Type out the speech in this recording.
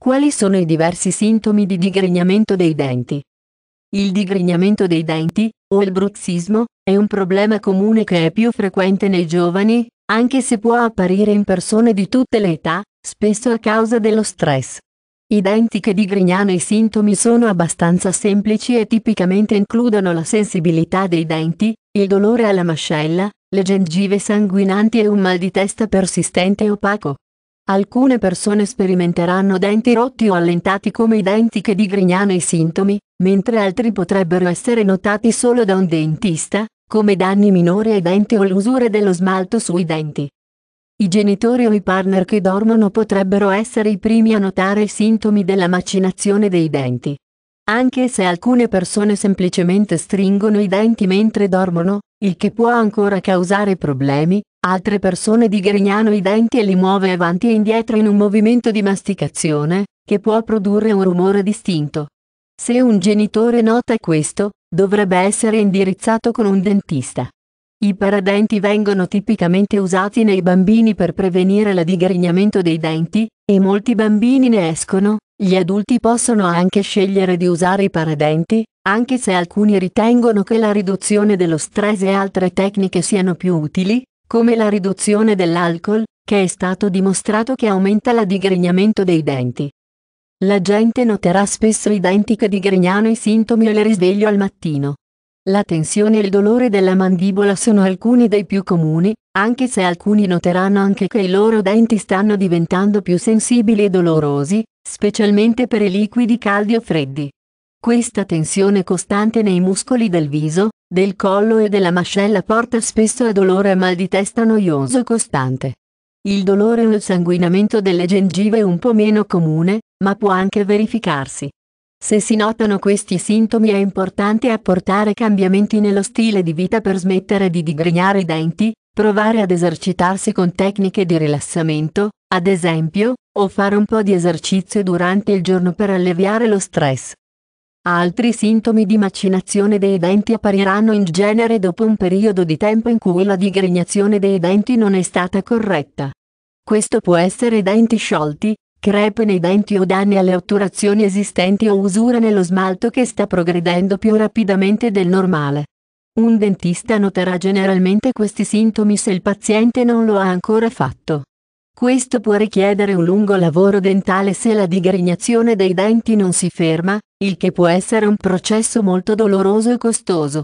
Quali sono i diversi sintomi di digrignamento dei denti? Il digrignamento dei denti, o il bruzzismo, è un problema comune che è più frequente nei giovani, anche se può apparire in persone di tutte le età, spesso a causa dello stress. I denti che digrignano i sintomi sono abbastanza semplici e tipicamente includono la sensibilità dei denti, il dolore alla mascella, le gengive sanguinanti e un mal di testa persistente e opaco. Alcune persone sperimenteranno denti rotti o allentati come i denti che digrignano i sintomi, mentre altri potrebbero essere notati solo da un dentista, come danni minori ai denti o l'usura dello smalto sui denti. I genitori o i partner che dormono potrebbero essere i primi a notare i sintomi della macinazione dei denti. Anche se alcune persone semplicemente stringono i denti mentre dormono, il che può ancora causare problemi, altre persone digrignano i denti e li muove avanti e indietro in un movimento di masticazione, che può produrre un rumore distinto. Se un genitore nota questo, dovrebbe essere indirizzato con un dentista. I paradenti vengono tipicamente usati nei bambini per prevenire la l'adiggrignamento dei denti, e molti bambini ne escono, gli adulti possono anche scegliere di usare i paradenti, anche se alcuni ritengono che la riduzione dello stress e altre tecniche siano più utili, come la riduzione dell'alcol, che è stato dimostrato che aumenta l'adiggrignamento dei denti. La gente noterà spesso i denti che digrignano i sintomi e le risveglio al mattino. La tensione e il dolore della mandibola sono alcuni dei più comuni, anche se alcuni noteranno anche che i loro denti stanno diventando più sensibili e dolorosi, specialmente per i liquidi caldi o freddi. Questa tensione costante nei muscoli del viso, del collo e della mascella porta spesso a dolore e mal di testa noioso costante. Il dolore o il sanguinamento delle gengive è un po' meno comune, ma può anche verificarsi. Se si notano questi sintomi è importante apportare cambiamenti nello stile di vita per smettere di digrignare i denti, provare ad esercitarsi con tecniche di rilassamento, ad esempio, o fare un po' di esercizio durante il giorno per alleviare lo stress. Altri sintomi di macinazione dei denti appariranno in genere dopo un periodo di tempo in cui la digrignazione dei denti non è stata corretta. Questo può essere denti sciolti, crepe nei denti o danni alle otturazioni esistenti o usura nello smalto che sta progredendo più rapidamente del normale. Un dentista noterà generalmente questi sintomi se il paziente non lo ha ancora fatto. Questo può richiedere un lungo lavoro dentale se la digrignazione dei denti non si ferma, il che può essere un processo molto doloroso e costoso.